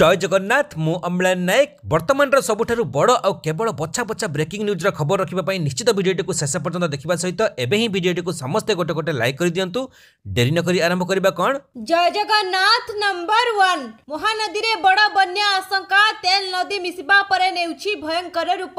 জয় জগন্নাথ মু অম্লান নায়ক বর্তমানৰ সবঠৰু বড় আৰু কেৱল বচ্চা বচ্চা ব্ৰেকিং নিউজৰ খবৰ ৰখিবলৈ নিশ্চিত ভিডিওটো কো শেষৰ পৰ্যন্ত দেখিবা সৈতে এবেইহি ভিডিওটো কো সম스테 গটে গটে লাইক কৰি দিয়ন্তু দেরি নকৰি আৰম্ভ কৰিব কোন জয় জগন্নাথ নম্বৰ 1 মহা নদীৰে বড় বন্য আসংকা তেল নদী মিছিবা পৰে নেউচি ভয়ংকৰ ৰূপ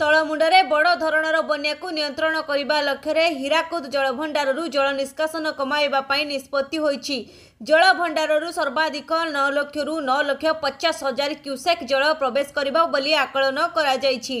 ତଳମୁଣ୍ଡରେ ବଡ଼ ଧରଣର ବନ୍ୟାକୁ ନିୟନ୍ତ୍ରଣ କରିବା ଲକ୍ଷ୍ୟରେ ହୀରାକୁଦ ଜଳଭଣ୍ଡାରରୁ ଜଳ ନିଷ୍କାସନ କମାଇବା ପାଇଁ ନିଷ୍ପତ୍ତି ହୋଇଛି ଜଳଭଣ୍ଡାରରୁ ସର୍ବାଧିକ ନଅ ଲକ୍ଷରୁ ନଅ ଲକ୍ଷ ପଚାଶ ହଜାର କ୍ୟୁସେକ୍ ଜଳ ପ୍ରବେଶ କରିବ ବୋଲି ଆକଳନ କରାଯାଇଛି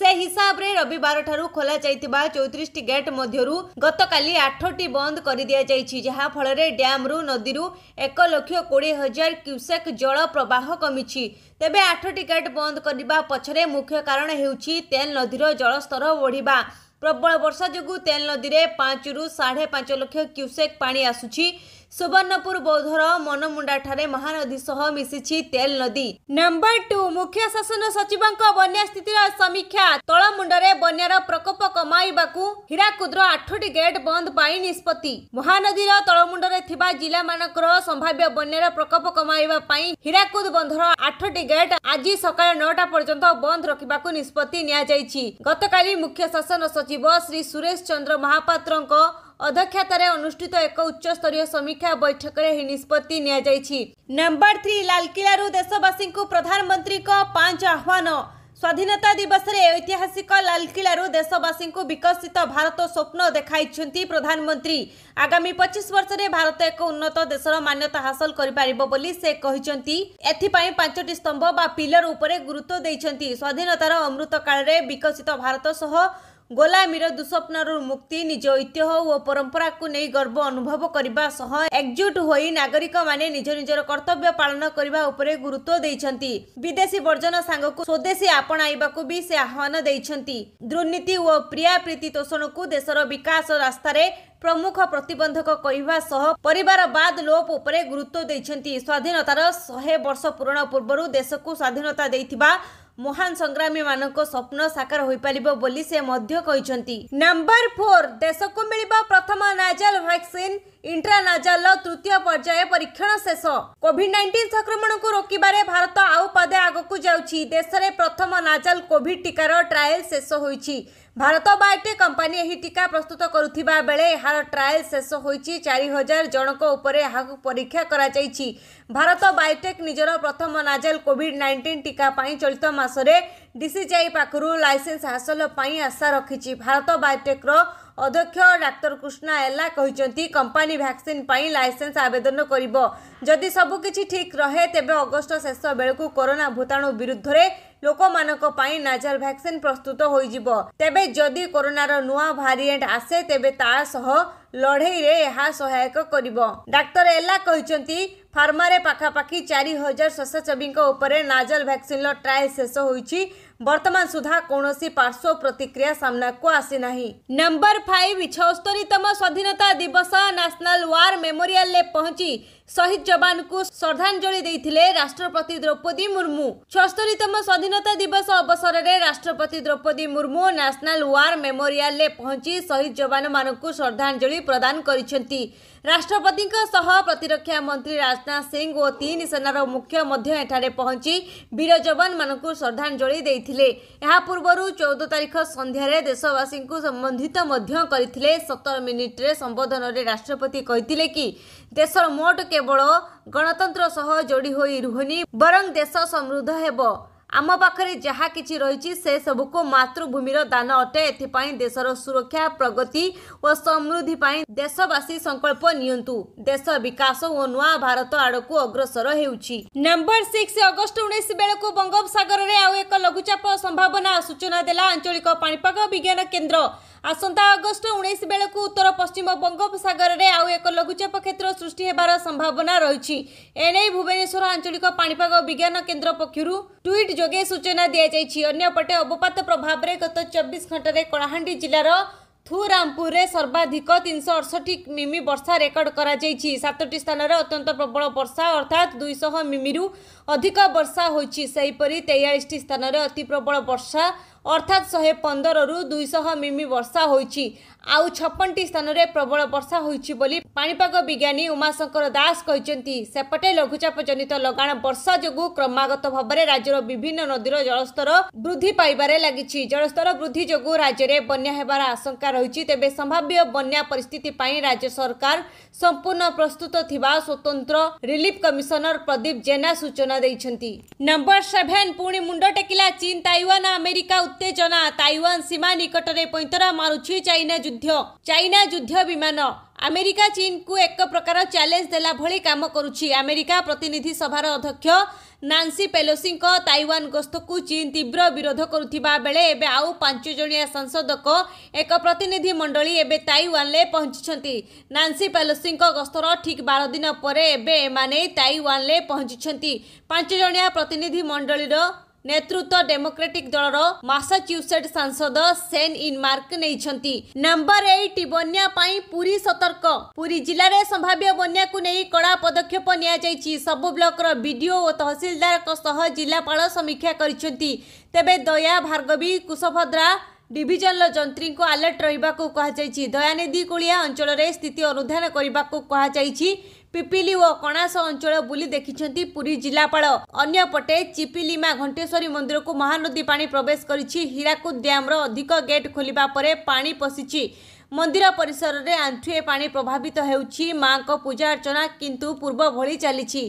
ସେ ହିସାବରେ ରବିବାରଠାରୁ ଖୋଲାଯାଇଥିବା ଚଉତିରିଶଟି ଗେଟ୍ ମଧ୍ୟରୁ ଗତକାଲି ଆଠଟି ବନ୍ଦ କରିଦିଆଯାଇଛି ଯାହାଫଳରେ ଡ୍ୟାମ୍ରୁ ନଦୀରୁ ଏକ ଲକ୍ଷ କୋଡ଼ିଏ ହଜାର କ୍ୟୁସେକ୍ ଜଳ ପ୍ରବାହ କମିଛି ତେବେ ଆଠଟି ଗେଟ୍ ବନ୍ଦ କରିବା ପଛରେ ମୁଖ୍ୟ କାରଣ ହେଉଛି ତେଲ ନଦୀର ଜଳସ୍ତର ବଢ଼ିବା ପ୍ରବଳ ବର୍ଷା ଯୋଗୁଁ ତେଲ ନଦୀରେ ପାଞ୍ଚରୁ ସାଢ଼େ ପାଞ୍ଚ ଲକ୍ଷ କ୍ୟୁସେକ୍ ପାଣି ଆସୁଛି ସୁବର୍ଣ୍ଣପୁର ବୌଦ୍ଧର ମନମୁଣ୍ଡାଠାରେ ମହାନଦୀ ସହ ମିଶିଛି ତେଲ ନଦୀ ନମ୍ବର ଟୁ ମୁଖ୍ୟ ଶାସନ ସଚିବଙ୍କ ବନ୍ୟା ସ୍ଥିତିର ସମୀକ୍ଷା ତଳମୁଣ୍ଡରେ ବନ୍ୟାର ପ୍ରକୋପ କମାଇବାକୁ ହୀରାକୁଦର ଆଠଟି ଗେଟ୍ ବନ୍ଦ ପାଇଁ ନିଷ୍ପତ୍ତି ମହାନଦୀର ତଳମୁଣ୍ଡରେ ଥିବା ଜିଲ୍ଲାମାନଙ୍କର ସମ୍ଭାବ୍ୟ ବନ୍ୟାର ପ୍ରକୋପ କମାଇବା ପାଇଁ ହୀରାକୁଦ ବନ୍ଧର ଆଠଟି ଗେଟ୍ ଆଜି ସକାଳ ନଅଟା ପର୍ଯ୍ୟନ୍ତ ବନ୍ଦ ରଖିବାକୁ ନିଷ୍ପତ୍ତି ନିଆଯାଇଛି ଗତକାଲି ମୁଖ୍ୟ ଶାସନ ସଚିବ ଶ୍ରୀ ସୁରେଶ ଚନ୍ଦ୍ର ମହାପାତ୍ରଙ୍କ ଅଧ୍ୟକ୍ଷତାରେ ଅନୁଷ୍ଠିତ ଏକ ଉଚ୍ଚସ୍ତରୀୟ ସମୀକ୍ଷା ବୈଠକରେ ଏହି ନିଷ୍ପତ୍ତି ନିଆଯାଇଛି ନମ୍ବର ଥ୍ରୀ ଲାଲକିଲାରୁ ଦେଶବାସୀଙ୍କୁ ପ୍ରଧାନମନ୍ତ୍ରୀଙ୍କ ପାଞ୍ଚ ଆହ୍ୱାନ ସ୍ୱାଧୀନତା ଦିବସରେ ଐତିହାସିକ ଲାଲକିଲାରୁ ଦେଶବାସୀଙ୍କୁ ବିକଶିତ ଭାରତ ସ୍ୱପ୍ନ ଦେଖାଇଛନ୍ତି ପ୍ରଧାନମନ୍ତ୍ରୀ ଆଗାମୀ ପଚିଶ ବର୍ଷରେ ଭାରତ ଏକ ଉନ୍ନତ ଦେଶର ମାନ୍ୟତା ହାସଲ କରିପାରିବ ବୋଲି ସେ କହିଛନ୍ତି ଏଥିପାଇଁ ପାଞ୍ଚଟି ସ୍ତମ୍ଭ ବା ପିଲର ଉପରେ ଗୁରୁତ୍ୱ ଦେଇଛନ୍ତି ସ୍ୱାଧୀନତାର ଅମୃତ କାଳରେ ବିକଶିତ ଭାରତ ସହ ଗୋଲାମୀର ଦୁଃସ୍ୱପ୍ନରୁ ମୁକ୍ତି ନିଜ ଐତିହ୍ୟ ଓ ପରମ୍ପରାକୁ ନେଇ ଗର୍ବ ଅନୁଭବ କରିବା ସହ ଏକଜୁଟ ହୋଇ ନାଗରିକମାନେ ନିଜ ନିଜର କର୍ତ୍ତବ୍ୟ ପାଳନ କରିବା ଉପରେ ଗୁରୁତ୍ୱ ଦେଇଛନ୍ତି ବିଦେଶୀ ବର୍ଜନ ସାଙ୍ଗକୁ ସ୍ୱଦେଶୀ ଆପଣାଇବାକୁ ବି ସେ ଆହ୍ୱାନ ଦେଇଛନ୍ତି ଦୁର୍ନୀତି ଓ ପ୍ରିୟାପ୍ରୀତି ତୋଷଣକୁ ଦେଶର ବିକାଶ ରାସ୍ତାରେ ପ୍ରମୁଖ ପ୍ରତିବନ୍ଧକ କହିବା ସହ ପରିବାର ବାଦ ଲୋପ ଉପରେ ଗୁରୁତ୍ୱ ଦେଇଛନ୍ତି ସ୍ୱାଧୀନତାର ଶହେ ବର୍ଷ ପୂରଣ ପୂର୍ବରୁ ଦେଶକୁ ସ୍ୱାଧୀନତା ଦେଇଥିବା ମହାନ ସଂଗ୍ରାମୀମାନଙ୍କ ସ୍ୱପ୍ନ ସାକାର ହୋଇପାରିବ ବୋଲି ସେ ମଧ୍ୟ କହିଛନ୍ତି ନମ୍ବର ଫୋର୍ ଦେଶକୁ ମିଳିବ ପ୍ରଥମ ନାଜାଲ ଭ୍ୟାକ୍ସିନ୍ ଇଣ୍ଟ୍ରାନାଜାଲର ତୃତୀୟ ପର୍ଯ୍ୟାୟ ପରୀକ୍ଷଣ ଶେଷ କୋଭିଡ ନାଇଣ୍ଟିନ୍ ସଂକ୍ରମଣକୁ ରୋକିବାରେ ଭାରତ ଆଉ ପାଦେ ଆଗକୁ ଯାଉଛି ଦେଶରେ ପ୍ରଥମ ନାଜାଲ କୋଭିଡ ଟିକାର ଟ୍ରାଏଲ ଶେଷ ହୋଇଛି ଭାରତ ବାୟୋଟେକ୍ କମ୍ପାନୀ ଏହି ଟିକା ପ୍ରସ୍ତୁତ କରୁଥିବା ବେଳେ ଏହାର ଟ୍ରାଏଲ୍ ଶେଷ ହୋଇଛି ଚାରି ହଜାର ଜଣଙ୍କ ଉପରେ ଏହାକୁ ପରୀକ୍ଷା କରାଯାଇଛି ଭାରତ ବାୟୋଟେକ୍ ନିଜର ପ୍ରଥମ ନାଜେଲ୍ କୋଭିଡ୍ ନାଇଣ୍ଟିନ୍ ଟିକା ପାଇଁ ଚଳିତ ମାସରେ ଡିସିଜିଆଇ ପାଖରୁ ଲାଇସେନ୍ସ ହାସଲ ପାଇଁ ଆଶା ରଖିଛି ଭାରତ ବାୟୋଟେକ୍ର ଅଧ୍ୟକ୍ଷ ଡାକ୍ତର କୃଷ୍ଣା ଏଲ୍ଲା କହିଛନ୍ତି କମ୍ପାନୀ ଭ୍ୟାକ୍ସିନ୍ ପାଇଁ ଲାଇସେନ୍ସ ଆବେଦନ କରିବ ଯଦି ସବୁକିଛି ଠିକ୍ ରହେ ତେବେ ଅଗଷ୍ଟ ଶେଷ ବେଳକୁ କରୋନା ଭୂତାଣୁ ବିରୁଦ୍ଧରେ ଲୋକମାନଙ୍କ ପାଇଁ ନାଜାଲ ଭ୍ୟାକ୍ସିନ୍ ପ୍ରସ୍ତୁତ ହୋଇଯିବ ତେବେ ଯଦି କରୋନାର ନୂଆ ଭାରିଏଣ୍ଟ ଆସେ ତେବେ ତା ସହ ଲଢ଼େଇରେ ଏହା ସହାୟକ କରିବ ଡାକ୍ତର ଏଲା କହିଛନ୍ତି ଫାର୍ମାରେ ପାଖାପାଖି ଚାରି ହଜାର ସ୍ୱେଚ୍ଛାସେବୀଙ୍କ ଉପରେ ନାଜଲ ଭ୍ୟାକ୍ସିନ୍ର ଟ୍ରାଏଲ୍ ଶେଷ ହୋଇଛି ବର୍ତ୍ତମାନ ସୁଦ୍ଧା କୌଣସି ପାର୍ଶ୍ୱ ପ୍ରତିକ୍ରିୟା ସାମ୍ନାକୁ ଆସିନାହିଁ ନମ୍ବର ଫାଇଭ ଛଅସ୍ତରୀତମ ସ୍ୱାଧୀନତା ଦିବସ ନ୍ୟାସନାଲ ୱାର୍ ମେମୋରିଆଲରେ ପହଞ୍ଚି ଶହୀଦ ଯବାନଙ୍କୁ ଶ୍ରଦ୍ଧାଞ୍ଜଳି ଦେଇଥିଲେ ରାଷ୍ଟ୍ରପତି ଦ୍ରୌପଦୀ ମୁର୍ମୁ ଛଅସ୍ତରୀତମ ସ୍ୱାଧୀନତା ଦିବସ ଅବସରରେ ରାଷ୍ଟ୍ରପତି ଦ୍ରୌପଦୀ ମୁର୍ମୁ ନ୍ୟାସନାଲ ୱାର୍ ମେମୋରିଆଲରେ ପହଞ୍ଚି ଶହୀଦ ଯବାନମାନଙ୍କୁ ଶ୍ରଦ୍ଧାଞ୍ଜଳି ପ୍ରଦାନ କରିଛନ୍ତି ରାଷ୍ଟ୍ରପତିଙ୍କ ସହ ପ୍ରତିରକ୍ଷା ମନ୍ତ୍ରୀ ରାଜନାଥ ସିଂହ ଓ ତିନି ସେନାର ମୁଖ୍ୟ ମଧ୍ୟ ଏଠାରେ ପହଞ୍ଚି ବୀର ଯବାନମାନଙ୍କୁ ଶ୍ରଦ୍ଧାଞ୍ଜଳି ଦେଇଥିଲେ ଏହା ପୂର୍ବରୁ ଚଉଦ ତାରିଖ ସନ୍ଧ୍ୟାରେ ଦେଶବାସୀଙ୍କୁ ସମ୍ବନ୍ଧିତ ମଧ୍ୟ କରିଥିଲେ ସତର ମିନିଟ୍ରେ ସମ୍ବୋଧନରେ ରାଷ୍ଟ୍ରପତି କହିଥିଲେ କି ଦେଶର ମୋଟ କେବଳ ଗଣତନ୍ତ୍ର ସହ ଯୋଡ଼ି ହୋଇ ରୁହନି ବରଂ ଦେଶ ସମୃଦ୍ଧ ହେବ ଆମ ପାଖରେ ଯାହା କିଛି ରହିଛି ସେସବୁକୁ ମାତୃଭୂମିର ଦାନ ଅଟେ ଏଥିପାଇଁ ଦେଶର ସୁରକ୍ଷା ପ୍ରଗତି ଓ ସମୃଦ୍ଧି ପାଇଁ ଦେଶବାସୀ ସଂକଳ୍ପ ନିଅନ୍ତୁ ଦେଶ ବିକାଶ ଓ ନୂଆ ଭାରତ ଆଡ଼କୁ ଅଗ୍ରସର ହେଉଛି ନମ୍ବର ସିକ୍ସ ଅଗଷ୍ଟ ଉଣେଇଶ ବେଳକୁ ବଙ୍ଗୋପସାଗରରେ ଆଉ ଏକ ଲଘୁଚାପ ସମ୍ଭାବନା ସୂଚନା ଦେଲା ଆଞ୍ଚଳିକ ପାଣିପାଗ ବିଜ୍ଞାନ କେନ୍ଦ୍ର आसंता अगस्ट उन्नीस बेलू उत्तर पश्चिम में आउ एक लघुचाप क्षेत्र सृष्टि होवार संभावना रही एने भुवनेश्वर आंचलिक पापाग विज्ञान केन्द्र पक्ष ट्विट जगे सूचना अवपात प्रभाव में गत चौबीस घंटे कलाहां जिल्ला थुरामपुर सर्वाधिक तीन सौ अड़सठ मिमि वर्षा रेकर्ड राज्य सातटी में अत्यंत प्रबल वर्षा अर्थात दुईश मिमि अधिक वर्षा हुन्छ सहीपरि स्थान स्थानले अति प्रबल वर्षा ଅର୍ଥାତ୍ ଶହେ ପନ୍ଦରରୁ ଦୁଇଶହ ମିମି ବର୍ଷା ହୋଇଛି ଆଉ ଛପନଟି ସ୍ଥାନରେ ପ୍ରବଳ ବର୍ଷା ହୋଇଛି ବୋଲି ପାଣିପାଗ ବିଜ୍ଞାନୀ ଉମାଶଙ୍କର ଦାସ କହିଛନ୍ତି ସେପଟେ ଲଘୁଚାପ ଜନିତ ଲଗାଣ ବର୍ଷା ଯୋଗୁଁ କ୍ରମାଗତ ଭାବରେ ରାଜ୍ୟର ବିଭିନ୍ନ ନଦୀର ଜଳସ୍ତର ବୃଦ୍ଧି ପାଇବାରେ ଲାଗିଛି ଜଳସ୍ତର ବୃଦ୍ଧି ଯୋଗୁଁ ରାଜ୍ୟରେ ବନ୍ୟା ହେବାର ଆଶଙ୍କା ରହିଛି ତେବେ ସମ୍ଭାବ୍ୟ ବନ୍ୟା ପରିସ୍ଥିତି ପାଇଁ ରାଜ୍ୟ ସରକାର ସମ୍ପୂର୍ଣ୍ଣ ପ୍ରସ୍ତୁତ ଥିବା ସ୍ୱତନ୍ତ୍ର ରିଲିଫ୍ କମିଶନର ପ୍ରଦୀପ ଜେନା ସୂଚନା ଦେଇଛନ୍ତି ନମ୍ବର ସେଭେନ୍ ପୁଣି ମୁଣ୍ଡ ଟେକିଲା ଚୀନ ତାଇୱାନ ଆମେରିକା ଉତ୍ତେଜନା ତାଇୱାନ ସୀମା ନିକଟରେ ପଇଁତରା ମାରୁଛି ଚାଇନା ଯୁଦ୍ଧ ଚାଇନା ଯୁଦ୍ଧ ବିମାନ ଆମେରିକା ଚୀନକୁ ଏକ ପ୍ରକାର ଚ୍ୟାଲେଞ୍ଜ ଦେଲା ଭଳି କାମ କରୁଛି ଆମେରିକା ପ୍ରତିନିଧି ସଭାର ଅଧ୍ୟକ୍ଷ ନାନ୍ସି ପେଲୋସିଙ୍କ ତାଇୱାନ ଗସ୍ତକୁ ଚୀନ ତୀବ୍ର ବିରୋଧ କରୁଥିବା ବେଳେ ଏବେ ଆଉ ପାଞ୍ଚ ଜଣିଆ ସାଂସଦଙ୍କ ଏକ ପ୍ରତିନିଧି ମଣ୍ଡଳୀ ଏବେ ତାଇୱାନରେ ପହଞ୍ଚିଛନ୍ତି ନାନ୍ସି ପେଲୋସିଙ୍କ ଗସ୍ତର ଠିକ୍ ବାର ଦିନ ପରେ ଏବେ ଏମାନେ ତାଇୱାନରେ ପହଞ୍ଚିଛନ୍ତି ପାଞ୍ଚ ଜଣିଆ ପ୍ରତିନିଧି ମଣ୍ଡଳୀର ନେତୃତ୍ୱ ଡେମୋକ୍ରାଟିକ୍ ଦଳର ମାସାଚ୍ୟୁସେଟ୍ ସାଂସଦ ସେନ୍ ଇନ୍ ମାର୍କ ନେଇଛନ୍ତି ନମ୍ବର ଏଇଟ୍ ବନ୍ୟା ପାଇଁ ପୁରୀ ସତର୍କ ପୁରୀ ଜିଲ୍ଲାରେ ସମ୍ଭାବ୍ୟ ବନ୍ୟାକୁ ନେଇ କଡ଼ା ପଦକ୍ଷେପ ନିଆଯାଇଛି ସବୁ ବ୍ଲକର ବିଡିଓ ଓ ତହସିଲଦାରଙ୍କ ସହ ଜିଲ୍ଲାପାଳ ସମୀକ୍ଷା କରିଛନ୍ତି ତେବେ ଦୟା ଭାର୍ଗବୀ କୁଶଭଦ୍ରା ডিভিজনর যন্ত্রী আলর্ট রহবাক কুহযাই দয়ানিধি কোড়িয়া অঞ্চলের স্থিতি অনুধান করা কুহযাই पिपिली ओ कणास अञ्चल बुली देखिन्छ पुरी जिल्लापा अन्यपटे चिपिलिमा घन्टेश्वरी मन्दिरको महानदी पावेश गरिराकुद ड्यम्र अधिक गेट खोलिपर पाइँदै पशि ମନ୍ଦିର ପରିସରରେ ଆଣ୍ଠୁଏ ପାଣି ପ୍ରଭାବିତ ହେଉଛି ମାଙ୍କ ପୂଜା ଅର୍ଚ୍ଚନା କିନ୍ତୁ ପୂର୍ବ ଭଳି ଚାଲିଛି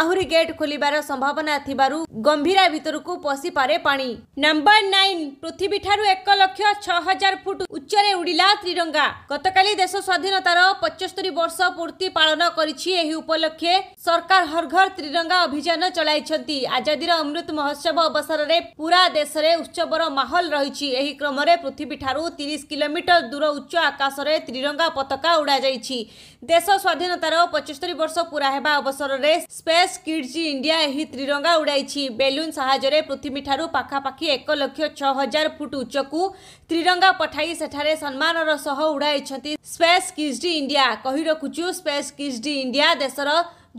ଆହୁରି ଗେଟ୍ ଖୋଲିବାର ସମ୍ଭାବନା ଥିବାରୁ ଗମ୍ଭୀରା ଭିତରକୁ ପଶିପାରେ ପାଣି ନମ୍ବର ନାଇନ୍ ପୃଥିବୀଠାରୁ ଏକ ଲକ୍ଷ ଛଅ ହଜାର ଫୁଟ ଉଚ୍ଚରେ ଉଡ଼ିଲା ତ୍ରିରଙ୍ଗା ଗତକାଲି ଦେଶ ସ୍ୱାଧୀନତାର ପଞ୍ଚସ୍ତରୀ ବର୍ଷ ପୂର୍ତ୍ତି ପାଳନ କରିଛି ଏହି ଉପଲକ୍ଷେ ସରକାର ହର ଘର ତ୍ରିରଙ୍ଗା ଅଭିଯାନ ଚଳାଇଛନ୍ତି ଆଜାଦିର ଅମୃତ ମହୋତ୍ସବ ଅବସରରେ ପୁରା ଦେଶରେ ଉତ୍ସବର ମାହୋଲ ରହିଛି ଏହି କ୍ରମରେ ପୃଥିବୀଠାରୁ ତିରିଶ କିଲୋମିଟର ଦୂର ଉଚ୍ଚ ଆକାଶରେ ତ୍ରିରଙ୍ଗା ପତାକା ଉଡ଼ାଯାଇଛି ଦେଶ ସ୍ୱାଧୀନତାର ପଞ୍ଚସ୍ତରୀ ବର୍ଷ ପୂରା ହେବା ଅବସରରେ ସ୍ପେସ୍ କିଡ୍ସ ଇଣ୍ଡିଆ ଏହି ତ୍ରିରଙ୍ଗା ଉଡ଼ାଇଛି ବେଲୁନ୍ ସାହାଯ୍ୟରେ ପୃଥିବୀଠାରୁ ପାଖାପାଖି ଏକ ଲକ୍ଷ ଛଅ ହଜାର ଫୁଟ ଉଚ୍ଚକୁ ତ୍ରିରଙ୍ଗା ପଠାଇ ସେଠାରେ ସମ୍ମାନର ସହ ଉଡ଼ାଇଛନ୍ତି ସ୍ପେସ୍ କିଡ୍ସ ଇଣ୍ଡିଆ କହି ରଖୁଛୁ ସ୍ପେସ୍ କିଡ୍ସ ଇଣ୍ଡିଆ ଦେଶର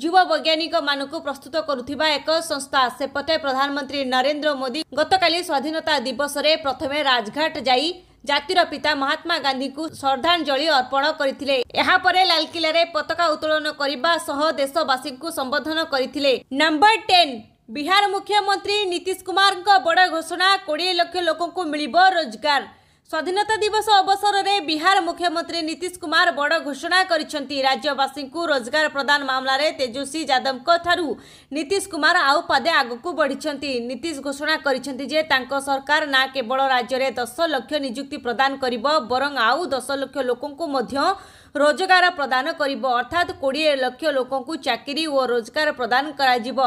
ଯୁବ ବୈଜ୍ଞାନିକମାନଙ୍କୁ ପ୍ରସ୍ତୁତ କରୁଥିବା ଏକ ସଂସ୍ଥା ସେପଟେ ପ୍ରଧାନମନ୍ତ୍ରୀ ନରେନ୍ଦ୍ର ମୋଦି ଗତକାଲି ସ୍ୱାଧୀନତା ଦିବସରେ ପ୍ରଥମେ ରାଜଘାଟ ଯାଇ ଜାତିର ପିତା ମହାତ୍ମା ଗାନ୍ଧୀଙ୍କୁ ଶ୍ରଦ୍ଧାଞ୍ଜଳି ଅର୍ପଣ କରିଥିଲେ ଏହାପରେ ଲାଲକିଲ୍ଲାରେ ପତାକା ଉତ୍ତୋଳନ କରିବା ସହ ଦେଶବାସୀଙ୍କୁ ସମ୍ବୋଧନ କରିଥିଲେ ନମ୍ବର ଟେନ୍ ବିହାର ମୁଖ୍ୟମନ୍ତ୍ରୀ ନୀତିଶ କୁମାରଙ୍କ ବଡ଼ ଘୋଷଣା କୋଡ଼ିଏ ଲକ୍ଷ ଲୋକଙ୍କୁ ମିଳିବ ରୋଜଗାର स्वाधीनता दिवस अवसर अवसरले बिहार मुख्यमंत्री नीतीश कुमार बड घोषणा गरिसीको रोजगार प्रदान मामला ममल तेजस्वी यादवको नीतीश कुमार आउ पा आगको बढिन्छ नीतीश घोषणा गरि त सरकार ना केवल राज्य राज्यले दस लक्ष नियुक्ति प्रदान गरौ दस लोक रोजगार प्रदान अर्थात् किडिए लक्ष लोक चाकिओ रोजगार प्रदान गरिब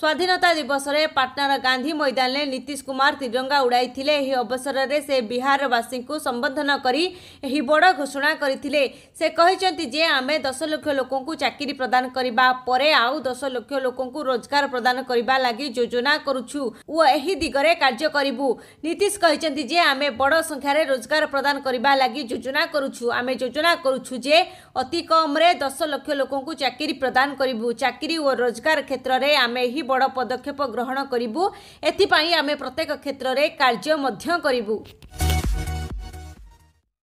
स्वाधीनता दिवस पाटनार गांधी मैदानले अवसर कुम से बिहार अवसरले बिहारवासीको सम्बोधन गरिब बड घोषणा गरिन्छ दस लक्ष लोक चाकरी प्रदान गर्दापरे आउ दस लक्ष लोक रोजगार प्रदान जोजनागर कार्बु नीतिशे बड संख्य रोजगार प्रदान गर्दा योजना ଯେ ଅତି କମ୍ରେ ଦଶ ଲକ୍ଷ ଲୋକଙ୍କୁ ଚାକିରି ପ୍ରଦାନ କରିବୁ ଚାକିରି ଓ ରୋଜଗାର କ୍ଷେତ୍ରରେ ଆମେ ଏହି ବଡ଼ ପଦକ୍ଷେପ ଗ୍ରହଣ କରିବୁ ଏଥିପାଇଁ ଆମେ ପ୍ରତ୍ୟେକ କ୍ଷେତ୍ରରେ କାର୍ଯ୍ୟ ମଧ୍ୟ କରିବୁ